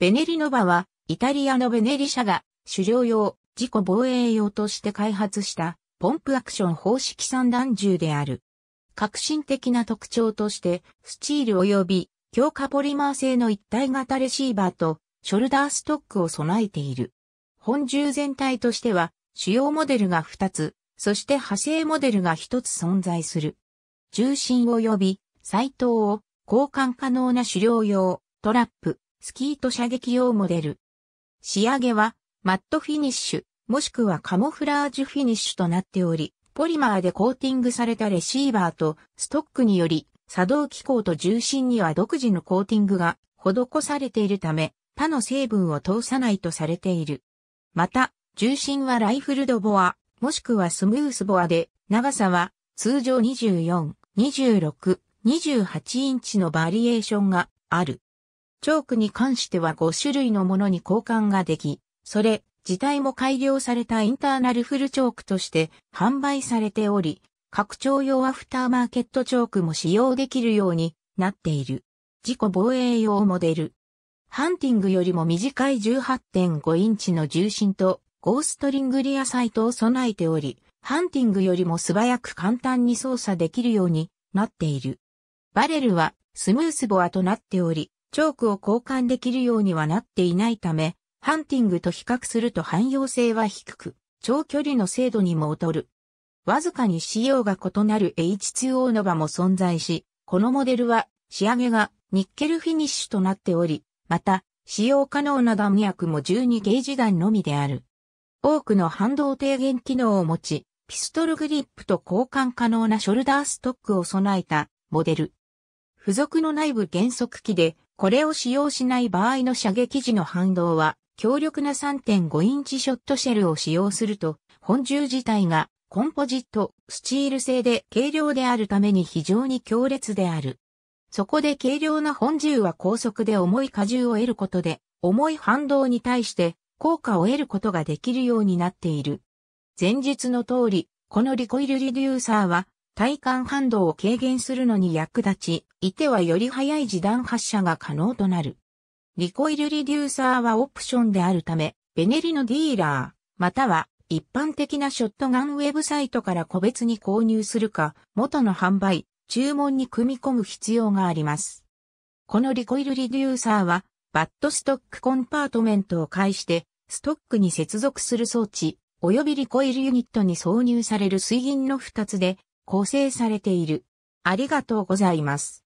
ベネリノバは、イタリアのベネリ社が、狩猟用、自己防衛用として開発した、ポンプアクション方式散弾銃である。革新的な特徴として、スチール及び強化ポリマー製の一体型レシーバーとショルダーストックを備えている。本銃全体としては主要モデルが2つ、そして派生モデルが1つ存在する。重心及びサイトを交換可能な狩猟用、トラップ、スキーと射撃用モデル。仕上げは、マットフィニッシュ、もしくはカモフラージュフィニッシュとなっており、ポリマーでコーティングされたレシーバーとストックにより、作動機構と重心には独自のコーティングが施されているため、他の成分を通さないとされている。また、重心はライフルドボア、もしくはスムースボアで、長さは通常24、26、28インチのバリエーションがある。チョークに関しては5種類のものに交換ができ、それ自体も改良されたインターナルフルチョークとして販売されており、拡張用アフターマーケットチョークも使用できるようになっている。自己防衛用モデル。ハンティングよりも短い18.5インチの重心とゴーストリングリアサイトを備えており、ハンティングよりも素早く簡単に操作できるようになっている。バレルはスムースボアとなっており、チョークを交換できるようにはなっていないため、ハンティングと比較すると汎用性は低く、長距離の精度にも劣る。わずかに仕様が異なる H2O の場も存在し、このモデルは仕上げがニッケルフィニッシュとなっており、また、使用可能な弾薬も12ゲージ弾のみである。多くの反動低減機能を持ち、ピストルグリップと交換可能なショルダーストックを備えたモデル。付属の内部減速機でこれを使用しない場合の射撃時の反動は、強力な3.5インチショットシェルを使用すると、本銃自体がコンポジット、スチール製で軽量であるために非常に強烈である。そこで軽量な本銃は高速で重い荷重を得ることで、重い反動に対して効果を得ることができるようになっている。前述の通り、このリコイルリデューサーは体感反動を軽減するのに役立ち、いてはより早い時短発射が可能となる。リコイルリデューサーはオプションであるため、ベネリのディーラー、または一般的なショットガンウェブサイトから個別に購入するか、元の販売、注文に組み込む必要があります。このリコイルリデューサーは、バットストックコンパートメントを介して、ストックに接続する装置、及びリコイルユニットに挿入される水銀の2つで、構成されている。ありがとうございます。